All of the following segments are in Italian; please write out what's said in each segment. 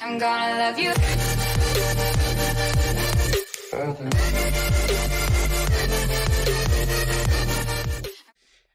I'm gonna love you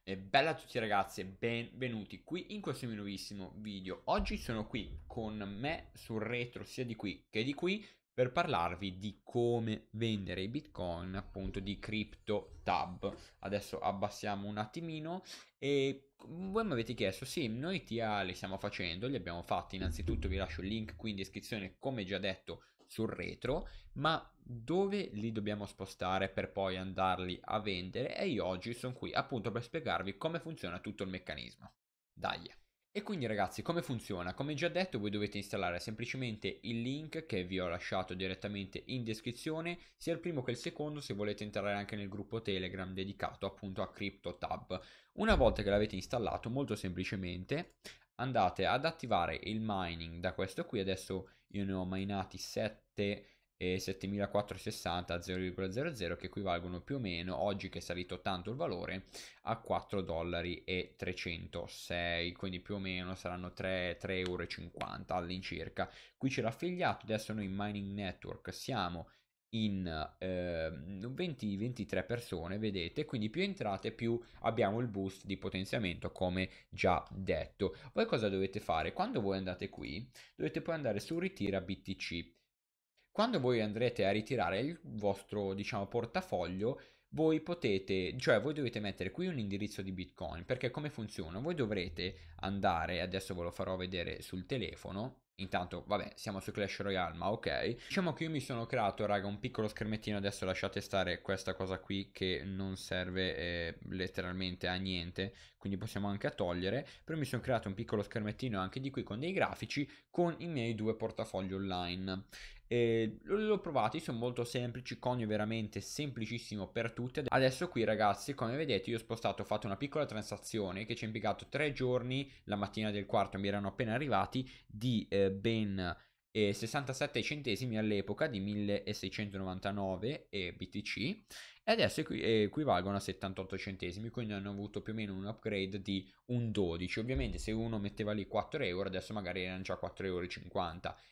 E bella a tutti ragazzi e benvenuti qui in questo mio nuovissimo video Oggi sono qui con me sul retro sia di qui che di qui per parlarvi di come vendere i bitcoin appunto di CryptoTab. Adesso abbassiamo un attimino e voi mi avete chiesto, sì, noi TA li stiamo facendo, li abbiamo fatti, innanzitutto vi lascio il link qui in descrizione come già detto sul retro, ma dove li dobbiamo spostare per poi andarli a vendere e io oggi sono qui appunto per spiegarvi come funziona tutto il meccanismo. Dai! E quindi ragazzi come funziona? Come già detto voi dovete installare semplicemente il link che vi ho lasciato direttamente in descrizione sia il primo che il secondo se volete entrare anche nel gruppo Telegram dedicato appunto a CryptoTab. Una volta che l'avete installato molto semplicemente andate ad attivare il mining da questo qui adesso io ne ho minati 7 e 7460 0,00 che equivalgono più o meno oggi che è salito tanto il valore a 4 dollari e 306 quindi più o meno saranno 3,50 euro all'incirca qui c'è l'affiliato adesso noi in mining network siamo in eh, 20-23 persone, vedete, quindi più entrate più abbiamo il boost di potenziamento come già detto. Voi cosa dovete fare? Quando voi andate qui dovete poi andare su ritira BTC quando voi andrete a ritirare il vostro, diciamo, portafoglio, voi potete, cioè voi dovete mettere qui un indirizzo di Bitcoin, perché come funziona? Voi dovrete andare, adesso ve lo farò vedere sul telefono, Intanto, vabbè, siamo su Clash Royale, ma ok. Diciamo che io mi sono creato, raga, un piccolo schermettino. Adesso lasciate stare questa cosa qui che non serve eh, letteralmente a niente. Quindi possiamo anche togliere. Però mi sono creato un piccolo schermettino anche di qui con dei grafici con i miei due portafogli online. Eh, l'ho provato, sono molto semplici, conio veramente semplicissimo per tutti. Adesso qui ragazzi, come vedete, io ho spostato, ho fatto una piccola transazione che ci ha impiegato tre giorni, la mattina del quarto mi erano appena arrivati, di eh, ben e 67 centesimi all'epoca di 1699 e BTC e adesso equivalgono a 78 centesimi quindi hanno avuto più o meno un upgrade di un 12 ovviamente se uno metteva lì 4 euro adesso magari erano già 4,50 euro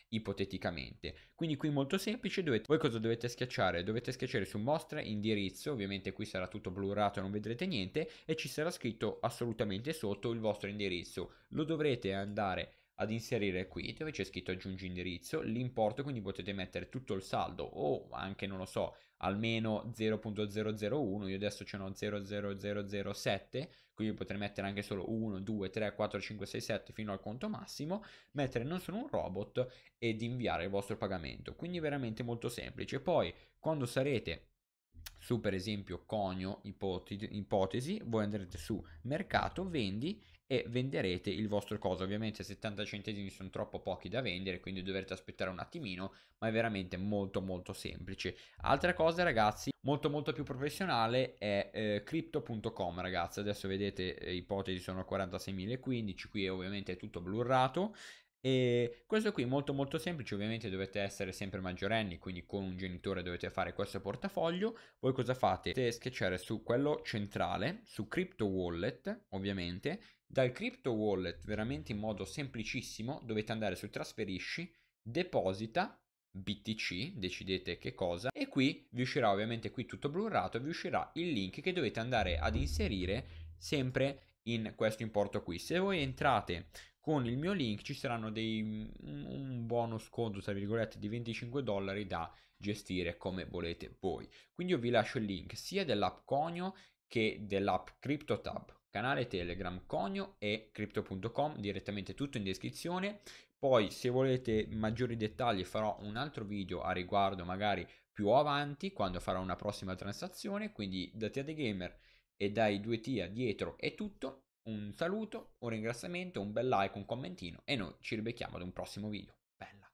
ipoteticamente quindi qui molto semplice dovete, voi cosa dovete schiacciare? dovete schiacciare su mostra indirizzo ovviamente qui sarà tutto blurato e non vedrete niente e ci sarà scritto assolutamente sotto il vostro indirizzo lo dovrete andare ad inserire qui dove c'è scritto aggiungi indirizzo l'importo quindi potete mettere tutto il saldo o anche non lo so almeno 0.001 io adesso ce n'ho 0007 quindi potrei mettere anche solo 1 2 3 4 5 6 7 fino al conto massimo mettere non sono un robot ed inviare il vostro pagamento quindi veramente molto semplice poi quando sarete su per esempio conio ipotesi, voi andrete su mercato vendi e venderete il vostro coso ovviamente 70 centesimi sono troppo pochi da vendere quindi dovrete aspettare un attimino ma è veramente molto molto semplice altra cosa ragazzi molto molto più professionale è eh, crypto.com ragazzi adesso vedete eh, ipotesi sono 46.015 qui ovviamente è tutto blurrato e questo qui è molto molto semplice, ovviamente dovete essere sempre maggiorenni, quindi con un genitore dovete fare questo portafoglio. Voi cosa fate? Dovete schiacciare su quello centrale, su Crypto Wallet, ovviamente. Dal Crypto Wallet, veramente in modo semplicissimo, dovete andare su Trasferisci, Deposita, BTC, decidete che cosa, e qui vi uscirà ovviamente qui tutto blurrato, vi uscirà il link che dovete andare ad inserire sempre in questo importo qui. Se voi entrate con il mio link ci saranno dei, un buono sconto, tra virgolette, di 25 dollari da gestire come volete voi. Quindi io vi lascio il link sia dell'app Conio che dell'app CryptoTab, canale Telegram Conio e Crypto.com, direttamente tutto in descrizione. Poi se volete maggiori dettagli farò un altro video a riguardo magari più avanti quando farò una prossima transazione, quindi da Tia The Gamer e dai due Tia dietro è tutto un saluto, un ringraziamento, un bel like, un commentino e noi ci ribecchiamo ad un prossimo video. Bella!